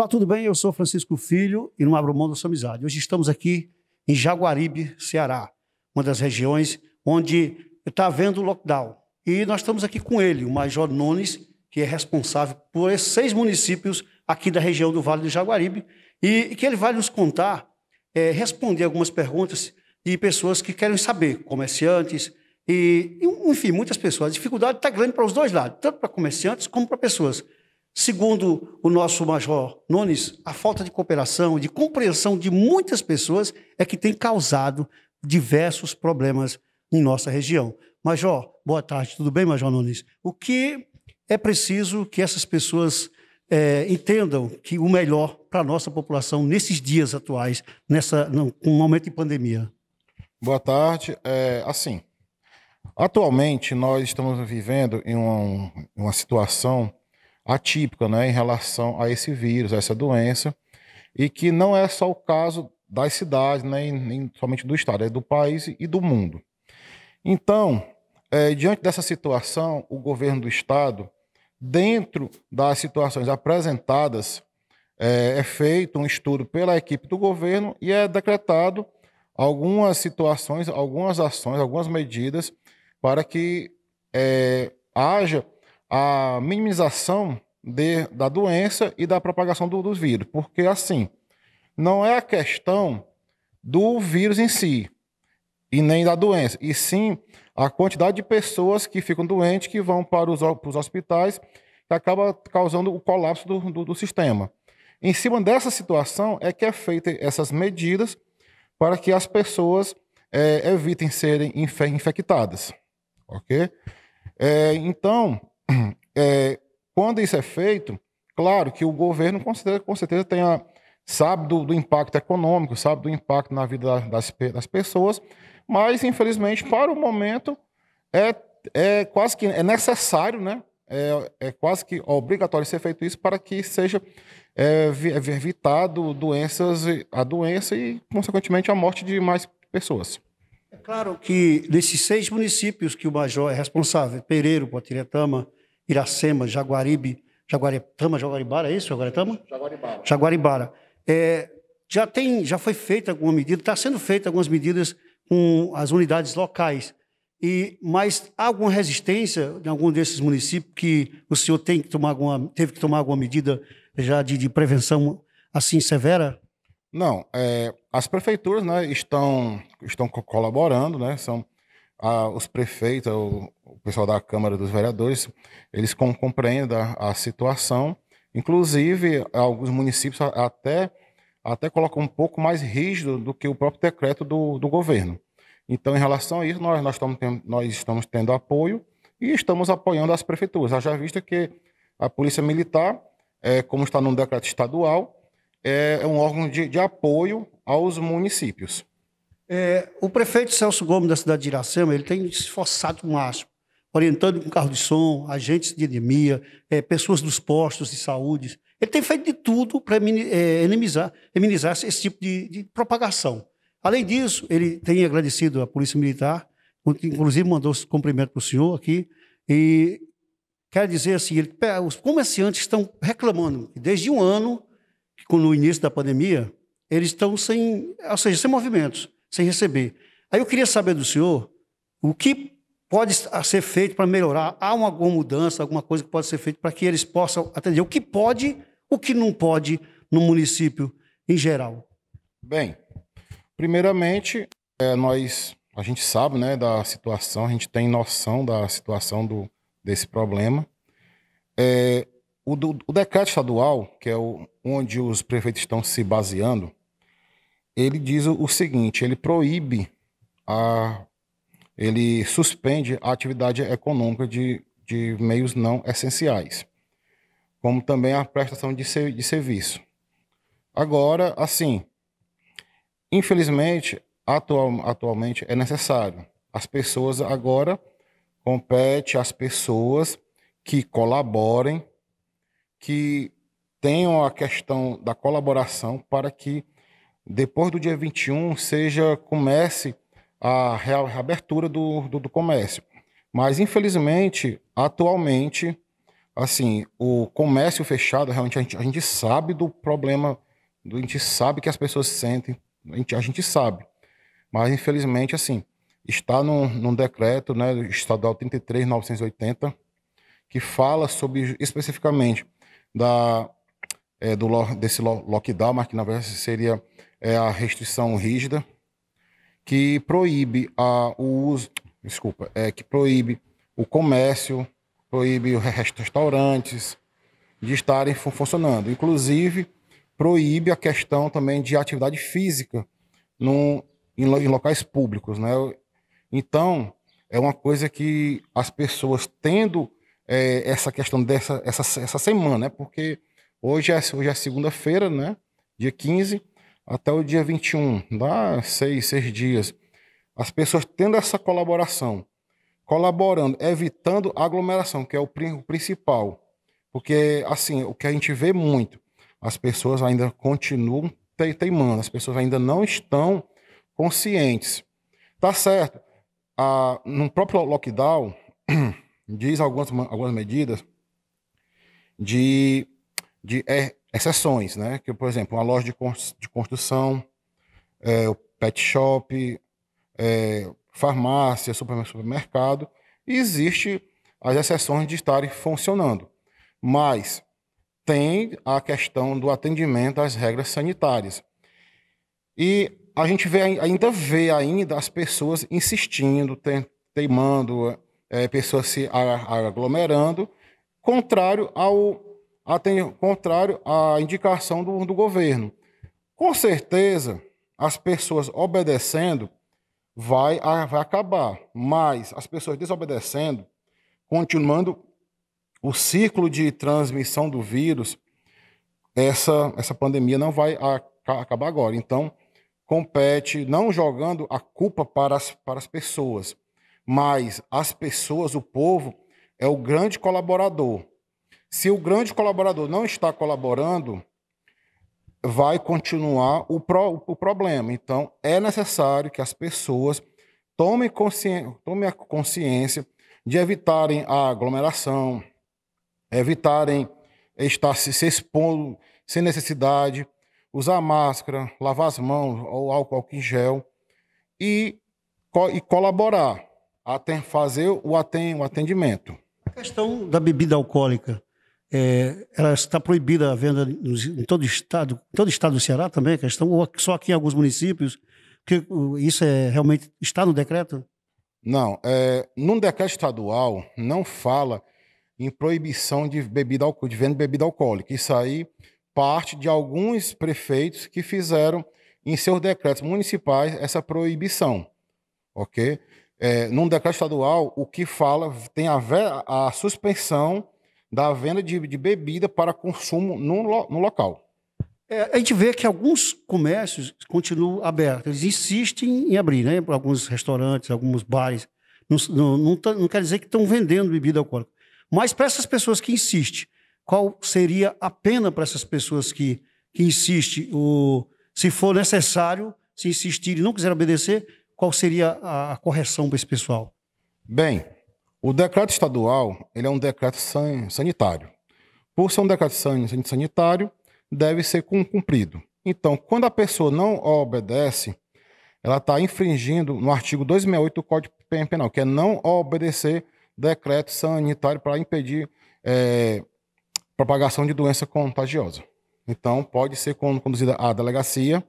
Olá, tudo bem? Eu sou Francisco Filho e não abro mão da sua amizade. Hoje estamos aqui em Jaguaribe, Ceará, uma das regiões onde está havendo lockdown. E nós estamos aqui com ele, o Major Nunes, que é responsável por esses seis municípios aqui da região do Vale do Jaguaribe, e que ele vai nos contar, é, responder algumas perguntas de pessoas que querem saber, comerciantes, e, enfim, muitas pessoas. A dificuldade está grande para os dois lados, tanto para comerciantes como para pessoas. Segundo o nosso Major Nunes, a falta de cooperação, de compreensão de muitas pessoas é que tem causado diversos problemas em nossa região. Major, boa tarde, tudo bem, Major Nunes? O que é preciso que essas pessoas é, entendam que o melhor para a nossa população nesses dias atuais, nessa, no, momento de pandemia? Boa tarde. É, assim, atualmente nós estamos vivendo em uma, uma situação atípica né, em relação a esse vírus, a essa doença, e que não é só o caso das cidades, né, nem somente do Estado, é do país e do mundo. Então, é, diante dessa situação, o governo do Estado, dentro das situações apresentadas, é, é feito um estudo pela equipe do governo e é decretado algumas situações, algumas ações, algumas medidas para que é, haja a minimização de, da doença e da propagação do, dos vírus. Porque, assim, não é a questão do vírus em si, e nem da doença, e sim a quantidade de pessoas que ficam doentes, que vão para os, para os hospitais, que acaba causando o colapso do, do, do sistema. Em cima dessa situação é que é feita essas medidas para que as pessoas é, evitem serem infectadas, ok? É, então, é, quando isso é feito, claro que o governo com certeza, com certeza tenha, sabe do, do, impacto econômico, sabe do impacto na vida das, das pessoas, mas infelizmente para o momento é, é quase que é necessário, né? É, é quase que obrigatório ser feito isso para que seja é, é evitado doenças, a doença e consequentemente a morte de mais pessoas. É claro que nesses seis municípios que o Major é responsável, Pereiro, Potiretama, Iracema, Jaguaribe, Jaguaretama, Jaguaribara, é isso? Jaguaretama? Jaguaribara. Jaguaribara. É, já, tem, já foi feita alguma medida, está sendo feita algumas medidas com as unidades locais. E, mas há alguma resistência em algum desses municípios que o senhor tem que tomar alguma, teve que tomar alguma medida já de, de prevenção assim severa? Não, é, as prefeituras né, estão, estão colaborando, né, são a, os prefeitos, o, o, pessoal da Câmara dos Vereadores, eles com, compreendem a, situação. Inclusive, alguns municípios até, até colocam um pouco mais rígido do que o próprio decreto do, do governo. Então, em relação a isso, nós, nós, estamos tendo, nós estamos tendo apoio e estamos apoiando as prefeituras. Já vista que a Polícia Militar, é, como está no decreto estadual, é, é um órgão de, de apoio aos municípios. É, o prefeito Celso Gomes da cidade de Iracema, ele tem se esforçado o máximo, orientando com carro de som, agentes de anemia, é, pessoas dos postos de saúde. Ele tem feito de tudo para minimizar, é, esse tipo de, de propagação. Além disso, ele tem agradecido à Polícia Militar, inclusive mandou esse cumprimento para o senhor aqui, e quer dizer assim, ele, os comerciantes estão reclamando desde um ano, no início da pandemia, eles estão sem, ou seja, sem movimentos sem receber. Aí eu queria saber do senhor o que pode ser feito para melhorar. Há uma, alguma mudança, alguma coisa que pode ser feita para que eles possam atender? O que pode, o que não pode no município em geral? Bem, primeiramente, é, nós a gente sabe né, da situação, a gente tem noção da situação do, desse problema. É, o, do, o decreto estadual, que é o, onde os prefeitos estão se baseando, ele diz o seguinte: ele proíbe a. ele suspende a atividade econômica de, de meios não essenciais, como também a prestação de, ser, de serviço. Agora, assim, infelizmente, atual, atualmente é necessário. As pessoas agora compete às pessoas que colaborem, que tenham a questão da colaboração para que depois do dia 21 seja comece a reabertura do, do, do comércio. Mas, infelizmente, atualmente, assim, o comércio fechado, realmente a gente, a gente sabe do problema, a gente sabe que as pessoas sentem, a gente, a gente sabe. Mas, infelizmente, assim, está num, num decreto né, estadual 33.980, que fala sobre, especificamente, da, é, do, desse lockdown, mas que na verdade seria é a restrição rígida que proíbe a, o uso, desculpa, é que proíbe o comércio, proíbe os restaurantes de estarem funcionando. Inclusive, proíbe a questão também de atividade física no em, em locais públicos. Né? Então, é uma coisa que as pessoas tendo é, essa questão dessa essa, essa semana, né? porque hoje é, hoje é segunda-feira, né? dia 15, até o dia 21, dá seis, seis dias. As pessoas tendo essa colaboração, colaborando, evitando aglomeração, que é o principal. Porque, assim, o que a gente vê muito, as pessoas ainda continuam teimando, as pessoas ainda não estão conscientes. Tá certo. Ah, no próprio lockdown, diz algumas, algumas medidas de de é, exceções, né? Que, por exemplo, uma loja de, construção, é, o pet shop, é, farmácia, supermercado, e existe as exceções de estarem funcionando. Mas tem a questão do atendimento às regras sanitárias. E a gente vê, ainda vê ainda as pessoas insistindo, teimando, é, pessoas se aglomerando, contrário ao atende contrário à indicação do, do governo. Com certeza, as pessoas obedecendo vai, vai acabar, mas as pessoas desobedecendo, continuando o ciclo de transmissão do vírus, essa, essa pandemia não vai a, a acabar agora. Então, compete não jogando a culpa para as, para as pessoas, mas as pessoas, o povo, é o grande colaborador. Se o grande colaborador não está colaborando, vai continuar o, pro, o problema. Então, é necessário que as pessoas tomem, consciência, tomem a consciência de evitarem a aglomeração, evitarem estar se, se expondo sem necessidade, usar máscara, lavar as mãos ou álcool em gel e, e colaborar, até fazer o atendimento. A questão da bebida alcoólica é, ela está proibida a venda em todo estado, todo estado do Ceará também, questão, ou só aqui em alguns municípios, que uh, isso é realmente está no decreto? Não, é, num decreto estadual não fala em proibição de bebida de venda de bebida alcoólica. Isso aí parte de alguns prefeitos que fizeram em seus decretos municipais essa proibição, ok? É, num decreto estadual o que fala tem a, ver, a suspensão da venda de, de bebida para consumo no, no local. É, a gente vê que alguns comércios continuam abertos, eles insistem em abrir, né? Alguns restaurantes, alguns bares. Não, não, não, tá, não quer dizer que estão vendendo bebida alcoólica. Mas para essas pessoas que insistem, qual seria a pena para essas pessoas que, que insistem? O, se for necessário, se insistirem e não quiser obedecer, qual seria a, a correção para esse pessoal? Bem, o decreto estadual ele é um decreto san sanitário. Por ser um decreto san sanitário, deve ser cumprido. Então, quando a pessoa não obedece, ela está infringindo no artigo 268 do Código Penal, que é não obedecer decreto sanitário para impedir é, propagação de doença contagiosa. Então, pode ser conduzida à delegacia,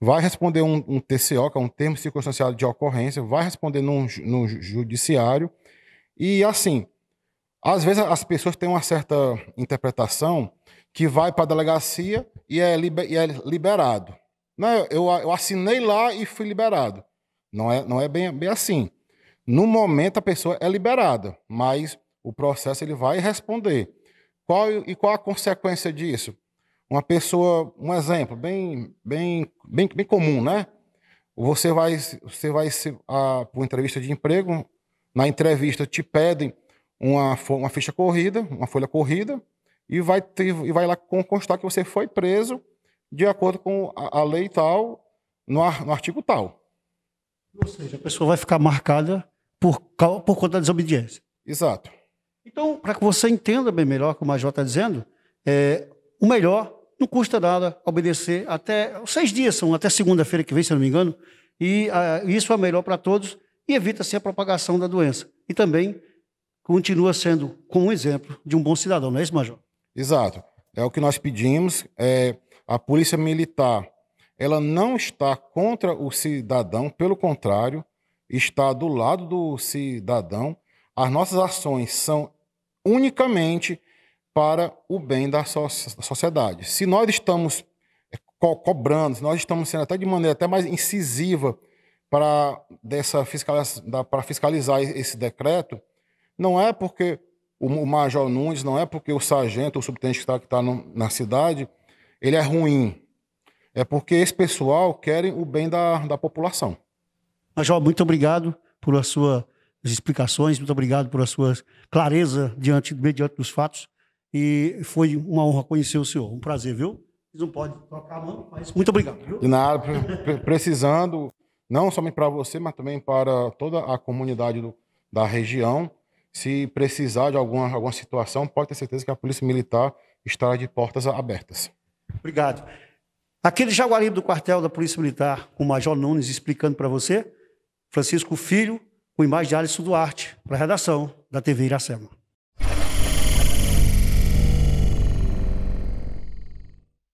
vai responder um, um TCO, que é um termo circunstanciado de ocorrência, vai responder no judiciário, e assim, às vezes as pessoas têm uma certa interpretação que vai para a delegacia e é, liber, e é liberado. Né? Eu, eu assinei lá e fui liberado. Não é, não é bem, bem assim. No momento a pessoa é liberada, mas o processo ele vai responder. Qual e qual a consequência disso? Uma pessoa, um exemplo bem bem bem, bem comum, né? Você vai você vai para a, entrevista de emprego, na entrevista te pedem uma, uma ficha corrida, uma folha corrida, e vai, e vai lá constar que você foi preso de acordo com a, a lei tal, no, no artigo tal. Ou seja, a pessoa vai ficar marcada por, por conta da desobediência. Exato. Então, para que você entenda bem melhor, o que o Major está dizendo, é, o melhor não custa nada obedecer até seis dias, são até segunda-feira que vem, se não me engano, e a, ah, isso é melhor para todos e evita-se a propagação da doença. E também continua sendo como um exemplo de um bom cidadão, não é isso, Major? Exato. É o que nós pedimos. É, a polícia militar, ela não está contra o cidadão, pelo contrário, está do lado do cidadão. As nossas ações são unicamente para o bem da, so da sociedade. Se nós estamos é, co cobrando, se nós estamos sendo até de maneira até mais incisiva para dessa para fiscalizar esse decreto não é porque o Major Nunes, não é porque o sargento, o subtenente que está tá, tá na cidade, ele é ruim. É porque esse pessoal querem o bem da, da população. Major, muito obrigado por suas explicações, muito obrigado pela sua clareza diante, diante dos fatos. E foi uma honra conhecer o senhor. Um prazer, viu? Não pode trocar a mão, mas muito obrigado. Viu? De nada, precisando não somente para você, mas também para toda a comunidade do, da região. Se precisar de alguma, alguma situação, pode ter certeza que a Polícia Militar estará de portas abertas. Obrigado. Aquele jaguaribe do quartel da Polícia Militar, com o Major Nunes explicando para você, Francisco Filho, com imagem de Alisson Duarte, para a redação da TV Iracema.